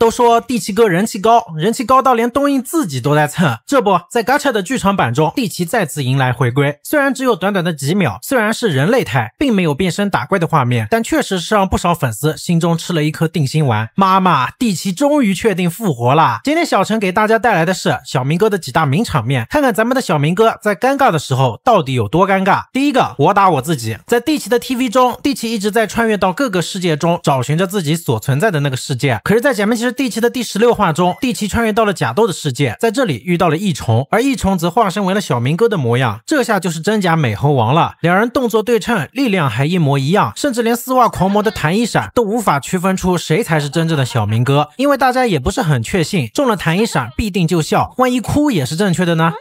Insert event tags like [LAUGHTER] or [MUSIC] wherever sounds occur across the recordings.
都说帝七哥人气高，人气高到连东映自己都在蹭。这不在《g a c h a 的剧场版中，帝七再次迎来回归。虽然只有短短的几秒，虽然是人类态，并没有变身打怪的画面，但确实是让不少粉丝心中吃了一颗定心丸。妈妈，帝七终于确定复活了。今天小陈给大家带来的是小明哥的几大名场面，看看咱们的小明哥在尴尬的时候到底有多尴尬。第一个，我打我自己。在帝七的 TV 中，帝七一直在穿越到各个世界中，找寻着自己所存在的那个世界。可是，在假面骑士第七的第十六话中，第七穿越到了假斗的世界，在这里遇到了异虫，而异虫则化身为了小明哥的模样。这下就是真假美猴王了，两人动作对称，力量还一模一样，甚至连丝袜狂魔的弹一闪都无法区分出谁才是真正的小明哥，因为大家也不是很确信中了弹一闪必定就笑，万一哭也是正确的呢。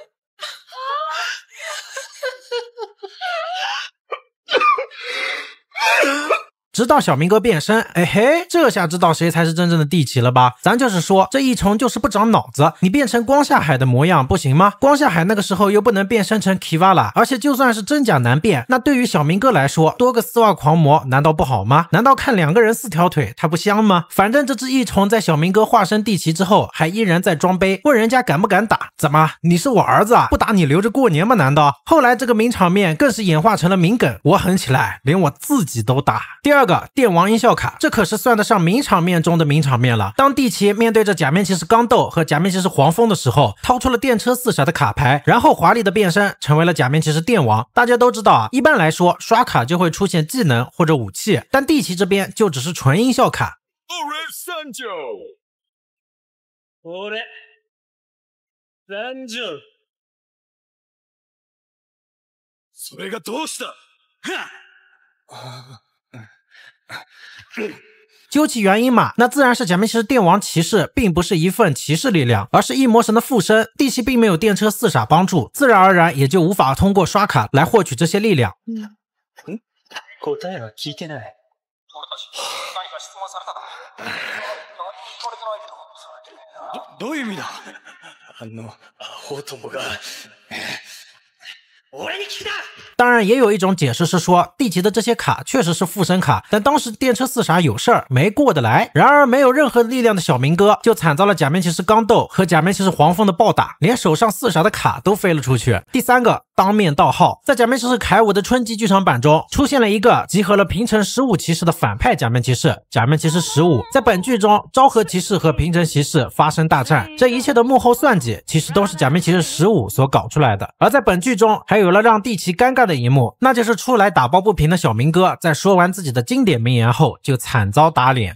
直到小明哥变身，哎嘿，这下知道谁才是真正的帝奇了吧？咱就是说，这一虫就是不长脑子，你变成光下海的模样不行吗？光下海那个时候又不能变身成 Kivala，而且就算是真假难辨，那对于小明哥来说，多个丝袜狂魔难道不好吗？难道看两个人四条腿他不香吗？反正这只异虫在小明哥化身帝奇之后，还依然在装杯，问人家敢不敢打？怎么？你是我儿子啊？不打你留着过年吗？难道？后来这个名场面更是演化成了名梗，我狠起来连我自己都打。第二。个电王音效卡，这可是算得上名场面中的名场面了。当地奇面对着假面骑士钢斗和假面骑士黄蜂的时候，掏出了电车四侠的卡牌，然后华丽的变身成为了假面骑士电王。大家都知道啊，一般来说刷卡就会出现技能或者武器，但地奇这边就只是纯音效卡。[LAUGHS] [LAUGHS] 究其原因嘛，那自然是假面骑士电王骑士并不是一份骑士力量，而是一魔神的附身。帝骑并没有电车四傻帮助，自然而然也就无法通过刷卡来获取这些力量。我当然，也有一种解释是说，帝级的这些卡确实是附身卡，但当时电车四傻有事儿没过得来。然而，没有任何力量的小明哥就惨遭了假面骑士钢豆和假面骑士黄蜂的暴打，连手上四傻的卡都飞了出去。第三个。当面盗号，在《假面骑士铠武》的春季剧场版中，出现了一个集合了平成十五骑士的反派假面骑士，假面骑士十五。在本剧中，昭和骑士和平成骑士发生大战，这一切的幕后算计其实都是假面骑士十五所搞出来的。而在本剧中，还有了让帝骑尴尬的一幕，那就是出来打抱不平的小明哥，在说完自己的经典名言后，就惨遭打脸。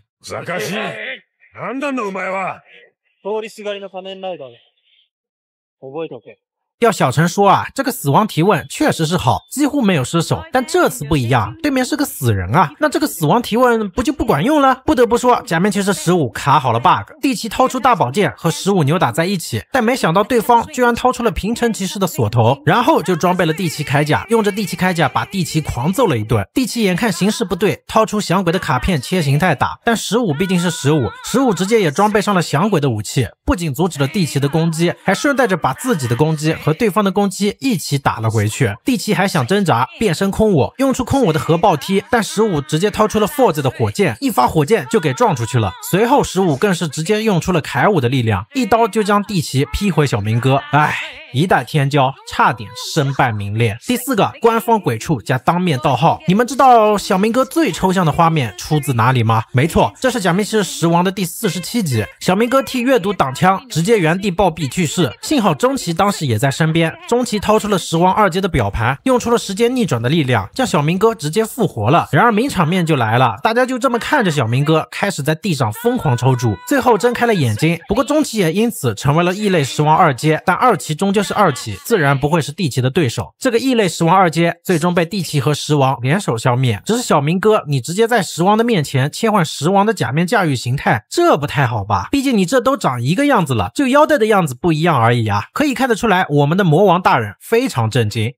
要小陈说啊，这个死亡提问确实是好，几乎没有失手。但这次不一样，对面是个死人啊，那这个死亡提问不就不管用了？不得不说，假面骑士十五卡好了 bug。地奇掏出大宝剑和十五扭打在一起，但没想到对方居然掏出了平成骑士的锁头，然后就装备了地奇铠甲，用着地奇铠甲把地奇狂揍了一顿。地奇眼看形势不对，掏出响鬼的卡片切形态打，但十五毕竟是十五，十五直接也装备上了响鬼的武器，不仅阻止了地奇的攻击，还顺带着把自己的攻击。和对方的攻击一起打了回去。帝奇还想挣扎，变身空我，用出空我的核爆踢，但十五直接掏出了 f o r e 的火箭，一发火箭就给撞出去了。随后十五更是直接用出了铠武的力量，一刀就将帝奇劈回。小明哥，唉。一代天骄差点身败名裂。第四个官方鬼畜加当面盗号。你们知道小明哥最抽象的画面出自哪里吗？没错，这是假面骑士十王的第四十七集。小明哥替阅读挡枪，直接原地暴毙去世。幸好钟奇当时也在身边，钟奇掏出了十王二阶的表盘，用出了时间逆转的力量，将小明哥直接复活了。然而名场面就来了，大家就这么看着小明哥开始在地上疯狂抽搐，最后睁开了眼睛。不过钟奇也因此成为了异类十王二阶，但二期终究。是二阶，自然不会是地骑的对手。这个异类石王二阶，最终被地骑和石王联手消灭。只是小明哥，你直接在石王的面前切换石王的假面驾驭形态，这不太好吧？毕竟你这都长一个样子了，就腰带的样子不一样而已啊。可以看得出来，我们的魔王大人非常震惊。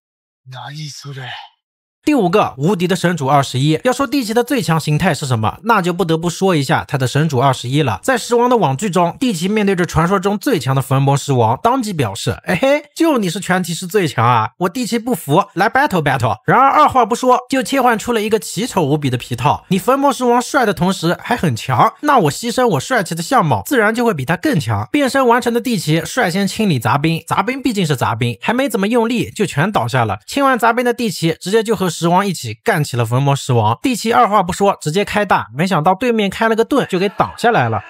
第五个无敌的神主二十一，要说地奇的最强形态是什么，那就不得不说一下他的神主二十一了。在时王的网剧中，地奇面对着传说中最强的伏魔狮王，当即表示：哎嘿，就你是全体是最强啊！我地奇不服，来 battle battle。然而二话不说就切换出了一个奇丑无比的皮套。你伏魔狮王帅的同时还很强，那我牺牲我帅气的相貌，自然就会比他更强。变身完成的地奇率先清理杂兵，杂兵毕竟是杂兵，还没怎么用力就全倒下了。清完杂兵的地奇直接就和石王一起干起了逢魔石王，地七二话不说直接开大，没想到对面开了个盾就给挡下来了。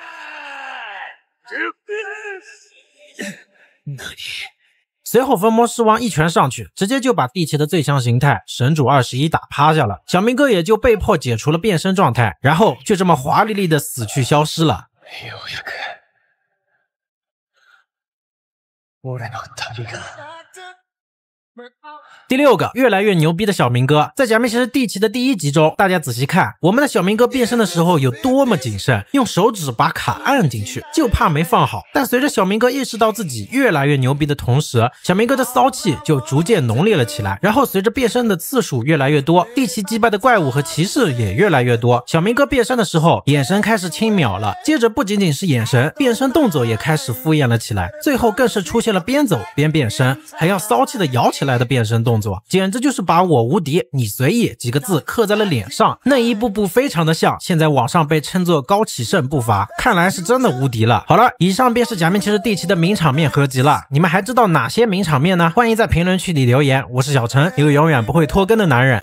随后逢魔狮王一拳上去，直接就把地七的最强形态神主二十一打趴下了。小明哥也就被迫解除了变身状态，然后就这么华丽丽的死去消失了。第六个越来越牛逼的小明哥，在《假面骑士帝骑》的第一集中，大家仔细看我们的小明哥变身的时候有多么谨慎，用手指把卡按进去，就怕没放好。但随着小明哥意识到自己越来越牛逼的同时，小明哥的骚气就逐渐浓烈了起来。然后随着变身的次数越来越多，帝骑击败的怪物和骑士也越来越多。小明哥变身的时候，眼神开始轻蔑了。接着不仅仅是眼神，变身动作也开始敷衍了起来。最后更是出现了边走边变身，还要骚气的摇起。来的变身动作，简直就是把我无敌你随意几个字刻在了脸上。那一步步非常的像，现在网上被称作高启胜步伐，看来是真的无敌了。好了，以上便是假面骑士第七的名场面合集了。你们还知道哪些名场面呢？欢迎在评论区里留言。我是小陈，一个永远不会拖更的男人。